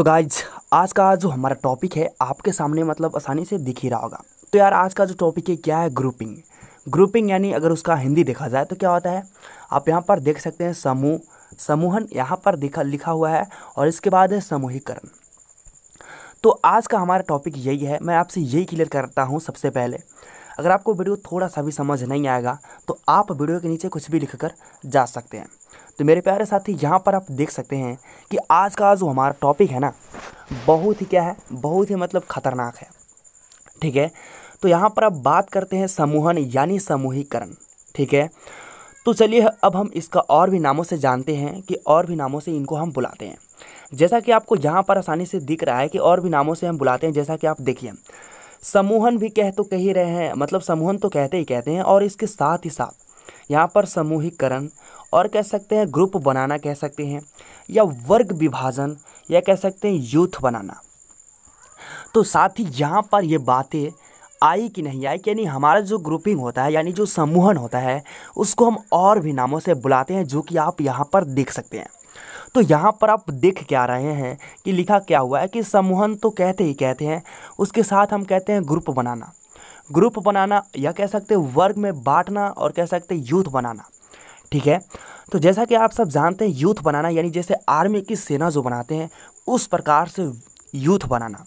तो गाइज आज का जो हमारा टॉपिक है आपके सामने मतलब आसानी से दिख ही रहा होगा तो यार आज का जो टॉपिक है क्या है ग्रुपिंग ग्रुपिंग यानी अगर उसका हिंदी देखा जाए तो क्या होता है आप यहाँ पर देख सकते हैं समूह समूहन यहाँ पर दिखा लिखा हुआ है और इसके बाद है समूहीकरण तो आज का हमारा टॉपिक यही है मैं आपसे यही क्लियर करता हूँ सबसे पहले अगर आपको वीडियो थोड़ा सा भी समझ नहीं आएगा तो आप वीडियो के नीचे कुछ भी लिख कर जा सकते हैं तो मेरे प्यारे साथी यहाँ पर आप देख सकते हैं कि आज का जो हमारा टॉपिक है ना बहुत ही क्या है बहुत ही मतलब ख़तरनाक है ठीक है तो यहाँ पर आप बात करते हैं समूहन यानी समूहीकरण ठीक है तो चलिए अब हम इसका और भी नामों से जानते हैं कि और भी नामों से इनको हम बुलाते हैं जैसा कि आपको यहाँ पर आसानी से दिख रहा है कि और भी नामों से हम बुलाते हैं जैसा कि आप देखिए समूहन भी कह तो कह ही रहे हैं मतलब समूहन तो कहते ही कहते हैं और इसके साथ ही साथ यहाँ पर समूहीकरण और कह सकते हैं ग्रुप बनाना कह सकते हैं या वर्ग विभाजन या कह सकते हैं यूथ बनाना तो साथ ही यहाँ पर ये बातें आई कि नहीं आई कि यानी हमारा जो ग्रुपिंग होता है यानी जो समूहन होता है उसको हम और भी नामों से बुलाते हैं जो कि आप यहाँ पर देख सकते हैं तो यहाँ पर आप देख क्या रहे हैं कि लिखा क्या हुआ है कि समूहन तो कहते ही कहते हैं उसके साथ हम कहते हैं ग्रुप बनाना ग्रुप बनाना या कह सकते वर्ग में बांटना और कह सकते यूथ बनाना ठीक है तो जैसा कि आप सब जानते हैं यूथ बनाना यानी जैसे आर्मी की सेना जो बनाते हैं उस प्रकार से यूथ बनाना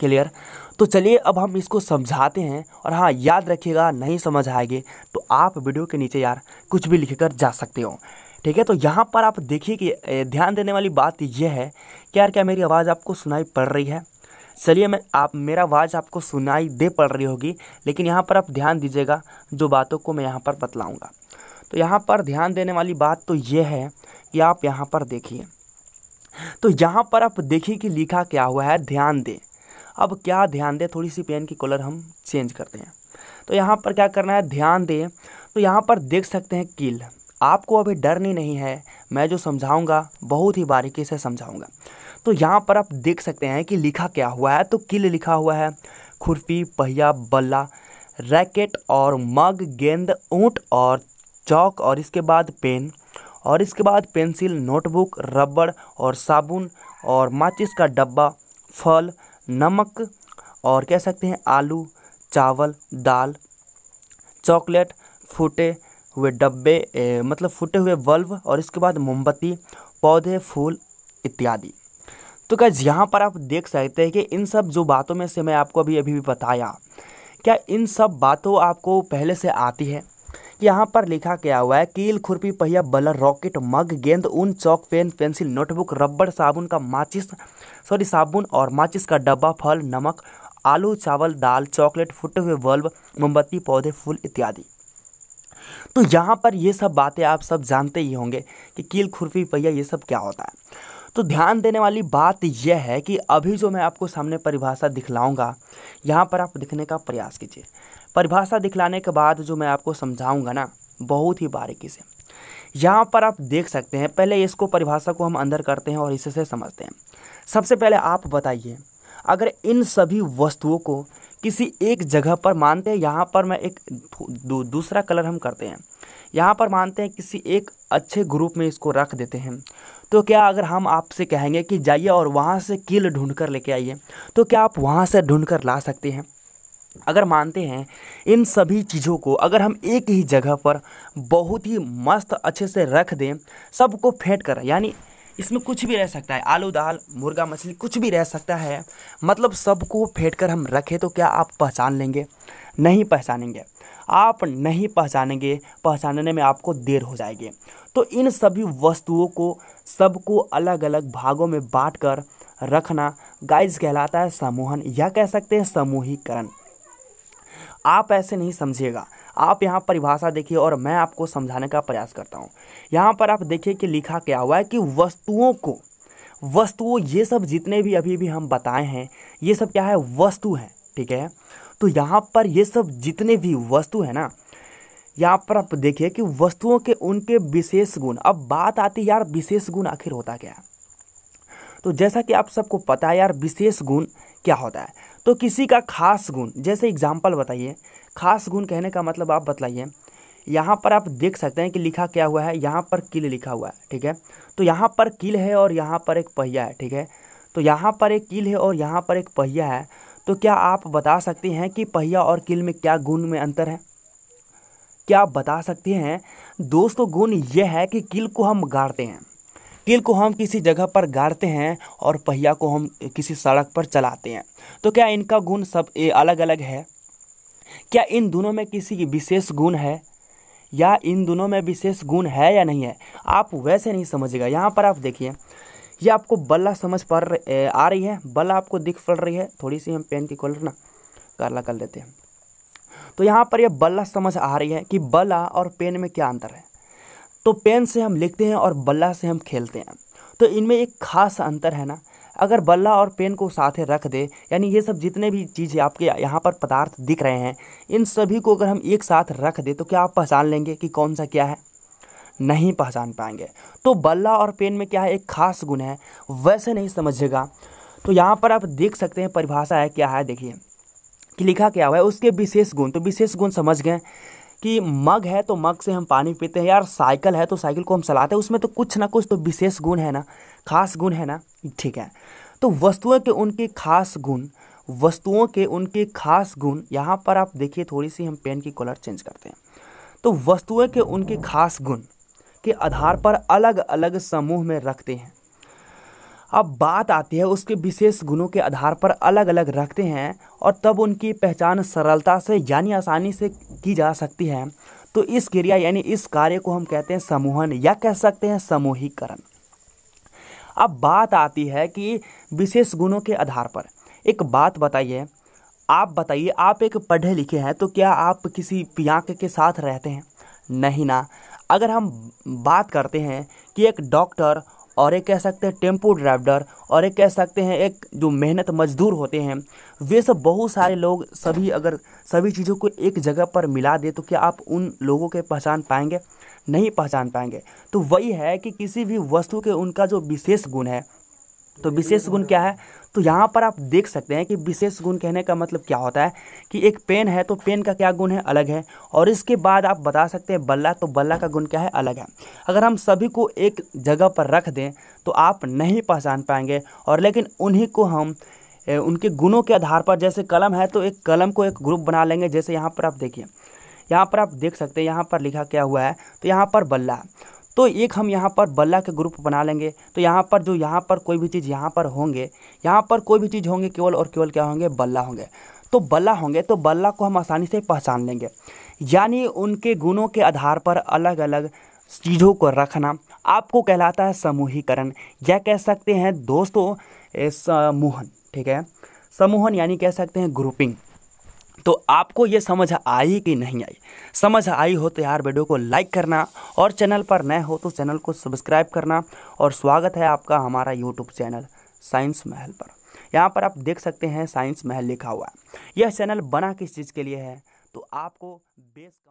क्लियर तो चलिए अब हम इसको समझाते हैं और हाँ याद रखिएगा नहीं समझ आएंगे तो आप वीडियो के नीचे यार कुछ भी लिख कर जा सकते हो ठीक है तो यहाँ पर आप देखिए कि ध्यान देने वाली बात यह है कि यार क्या मेरी आवाज़ आपको सुनाई पड़ रही है चलिए मैं आप मेरा आवाज़ आपको सुनाई दे पड़ रही होगी लेकिन यहाँ पर आप ध्यान दीजिएगा जो बातों को मैं यहाँ पर बतलाऊँगा तो यहाँ पर ध्यान देने वाली बात तो ये है कि आप यहाँ पर देखिए तो यहाँ पर आप देखिए कि लिखा क्या हुआ है ध्यान दें अब क्या ध्यान दें थोड़ी सी पेन की कलर हम चेंज करते हैं तो यहाँ पर क्या करना है ध्यान दें तो यहाँ पर देख सकते हैं किल आपको अभी डरनी नहीं है मैं जो समझाऊंगा बहुत ही बारीकी से समझाऊंगा तो यहाँ पर आप देख सकते हैं कि लिखा क्या हुआ है तो किल लिखा हुआ है खुरपी पहिया बल्ला रैकेट और मग गेंद ऊँट और चौक और इसके बाद पेन और इसके बाद पेंसिल नोटबुक रबड़ और साबुन और माचिस का डब्बा फल नमक और कह सकते हैं आलू चावल दाल चॉकलेट फूटे हुए डब्बे मतलब फूटे हुए बल्ब और इसके बाद मोमबत्ती पौधे फूल इत्यादि तो क्या यहाँ पर आप देख सकते हैं कि इन सब जो बातों में से मैं आपको अभी अभी भी बताया क्या इन सब बातों आपको पहले से आती है यहाँ पर लिखा गया हुआ है कील खुरपी पहिया बलर रॉकेट मग गेंद ऊन चौक पेन पेंसिल नोटबुक रबड़ साबुन का माचिस सॉरी साबुन और माचिस का डब्बा फल नमक आलू चावल दाल चॉकलेट फूटे हुए बल्ब मोमबत्ती पौधे फूल इत्यादि तो यहाँ पर ये सब बातें आप सब जानते ही होंगे कि कील खुरपी पहिया ये सब क्या होता है तो ध्यान देने वाली बात यह है कि अभी जो मैं आपको सामने परिभाषा दिखलाऊंगा यहाँ पर आप दिखने का प्रयास कीजिए परिभाषा दिखलाने के बाद जो मैं आपको समझाऊंगा ना बहुत ही बारीकी से यहाँ पर आप देख सकते हैं पहले इसको परिभाषा को हम अंदर करते हैं और इससे समझते हैं सबसे पहले आप बताइए अगर इन सभी वस्तुओं को किसी एक जगह पर मानते हैं यहाँ पर मैं एक दूसरा कलर हम करते हैं यहाँ पर मानते हैं किसी एक अच्छे ग्रुप में इसको रख देते हैं तो क्या अगर हम आपसे कहेंगे कि जाइए और वहाँ से कील ढूंढ कर लेके आइए तो क्या आप वहाँ से ढूंढ कर ला सकते हैं अगर मानते हैं इन सभी चीज़ों को अगर हम एक ही जगह पर बहुत ही मस्त अच्छे से रख दें सबको फेंट कर यानी इसमें कुछ भी रह सकता है आलू दाल मुर्गा मछली कुछ भी रह सकता है मतलब सबको फेंट कर हम रखें तो क्या आप पहचान लेंगे नहीं पहचानेंगे आप नहीं पहचानेंगे पहचानने में आपको देर हो जाएगी तो इन सभी वस्तुओं को सबको अलग अलग भागों में बाँट कर रखना गाइज कहलाता है समूहन या कह सकते हैं समूहीकरण आप ऐसे नहीं समझिएगा आप यहाँ परिभाषा देखिए और मैं आपको समझाने का प्रयास करता हूँ यहाँ पर आप देखिए कि लिखा क्या हुआ है कि वस्तुओं को वस्तुओं ये सब जितने भी अभी भी हम बताए हैं ये सब क्या है वस्तु हैं ठीक है तो यहाँ पर ये सब जितने भी वस्तु है ना यहाँ पर आप देखिए कि वस्तुओं के उनके विशेष गुण अब बात आती यार विशेष गुण आखिर होता क्या है तो जैसा कि आप सबको पता है यार विशेष गुण क्या होता है तो किसी का खास गुण जैसे एग्जाम्पल बताइए खास गुण कहने का मतलब आप बताइए यहाँ पर आप देख सकते हैं कि लिखा क्या हुआ है यहाँ पर किल लिखा हुआ है ठीक है तो यहाँ पर किल है और यहाँ पर एक पहिया है ठीक है तो यहाँ पर एक किल है और यहाँ पर एक पहिया है तो क्या आप बता सकते हैं कि पहिया और किल में क्या गुण में अंतर है क्या आप बता सकते हैं दोस्तों गुण यह है कि किल को हम गाड़ते हैं कील को हम किसी जगह पर गाड़ते हैं और पहिया को हम किसी सड़क पर चलाते हैं तो क्या इनका गुण सब अलग अलग है क्या इन दोनों में किसी की विशेष गुण है या इन दोनों में विशेष गुण है या नहीं है आप वैसे नहीं समझेगा यहाँ पर आप देखिए ये आपको बल्ला समझ पर आ रही है बल्ला आपको दिख पड़ रही है थोड़ी सी हम पेन की कलर ना काला कर लेते हैं तो यहाँ पर यह बल्ला समझ आ रही है कि बल्ला और पेन में क्या अंतर है तो पेन से हम लिखते हैं और बल्ला से हम खेलते हैं तो इनमें एक खास अंतर है ना अगर बल्ला और पेन को साथ रख दे यानी ये सब जितने भी चीज़ें आपके यहाँ पर पदार्थ दिख रहे हैं इन सभी को अगर हम एक साथ रख दे तो क्या आप पहचान लेंगे कि कौन सा क्या है नहीं पहचान पाएंगे तो बल्ला और पेन में क्या है एक खास गुण है वैसे नहीं समझेगा तो यहाँ पर आप देख सकते हैं परिभाषा है क्या है देखिए कि लिखा क्या हुआ है उसके विशेष गुण तो विशेष गुण समझ गए कि मग है तो मग से हम पानी पीते हैं यार साइकिल है तो साइकिल को हम चलाते हैं उसमें तो कुछ ना कुछ तो विशेष गुण है ना खास गुण है ना ठीक है तो वस्तुओं के उनके खास गुण वस्तुओं के उनके खास गुण यहाँ पर आप देखिए थोड़ी सी हम पेन की कलर चेंज करते हैं तो वस्तुओं के उनके खास गुण के आधार पर अलग अलग समूह में रखते हैं अब बात आती है उसके विशेष गुणों के आधार पर अलग अलग रखते हैं और तब उनकी पहचान सरलता से यानी आसानी से की जा सकती है तो इस क्रिया यानी इस कार्य को हम कहते हैं समूहन या कह सकते हैं समूहीकरण अब बात आती है कि विशेष गुणों के आधार पर एक बात बताइए आप बताइए आप एक पढ़े लिखे हैं तो क्या आप किसी पियांक के साथ रहते हैं नहीं ना अगर हम बात करते हैं कि एक डॉक्टर और एक कह सकते हैं टेम्पो ड्राइवर और एक कह सकते हैं एक जो मेहनत मजदूर होते हैं वे सब बहुत सारे लोग सभी अगर सभी चीज़ों को एक जगह पर मिला दे तो क्या आप उन लोगों के पहचान पाएंगे नहीं पहचान पाएंगे तो वही है कि किसी भी वस्तु के उनका जो विशेष गुण है तो विशेष गुण क्या है तो यहाँ पर आप देख सकते हैं कि विशेष गुण कहने का मतलब क्या होता है कि एक पेन है तो पेन का क्या गुण है अलग है और इसके बाद आप बता सकते हैं बल्ला तो बल्ला का गुण क्या है अलग है अगर हम सभी को एक जगह पर रख दें तो आप नहीं पहचान पाएंगे और लेकिन उन्हीं को हम ए, उनके गुणों के आधार पर जैसे कलम है तो एक कलम को एक ग्रुप बना लेंगे जैसे यहाँ पर आप देखिए यहाँ पर आप देख सकते हैं यहाँ पर लिखा क्या हुआ है तो यहाँ पर बल्ला तो एक हम यहाँ पर बल्ला के ग्रुप बना लेंगे तो यहाँ पर जो यहाँ पर कोई भी चीज़ यहाँ पर होंगे यहाँ पर कोई भी चीज़ होंगे केवल और केवल क्या होंगे बल्ला होंगे तो बल्ला होंगे तो बल्ला को हम आसानी से पहचान लेंगे यानी उनके गुणों के आधार पर अलग अलग चीज़ों को रखना आपको कहलाता है समूहीकरण या कह सकते हैं दोस्तों समूहन ठीक है समूहन यानी कह सकते हैं ग्रुपिंग तो आपको ये समझ आई कि नहीं आई समझ आई हो तो यार वीडियो को लाइक करना और चैनल पर नए हो तो चैनल को सब्सक्राइब करना और स्वागत है आपका हमारा यूट्यूब चैनल साइंस महल पर यहाँ पर आप देख सकते हैं साइंस महल लिखा हुआ है यह चैनल बना किस चीज़ के लिए है तो आपको बेस